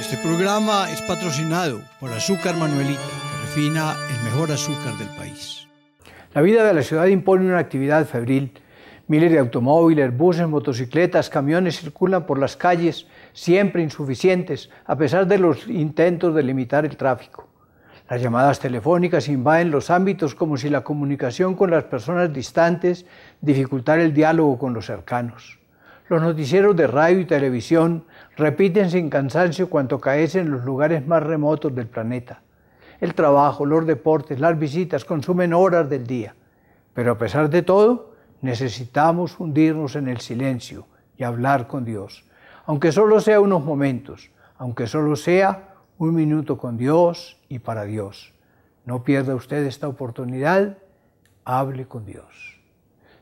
Este programa es patrocinado por Azúcar Manuelita, que refina el mejor azúcar del país. La vida de la ciudad impone una actividad febril. Miles de automóviles, buses, motocicletas, camiones circulan por las calles, siempre insuficientes, a pesar de los intentos de limitar el tráfico. Las llamadas telefónicas invaden los ámbitos como si la comunicación con las personas distantes dificultara el diálogo con los cercanos. Los noticieros de radio y televisión repiten sin cansancio cuanto caece en los lugares más remotos del planeta. El trabajo, los deportes, las visitas consumen horas del día. Pero a pesar de todo, necesitamos hundirnos en el silencio y hablar con Dios. Aunque solo sea unos momentos, aunque solo sea un minuto con Dios y para Dios. No pierda usted esta oportunidad, hable con Dios.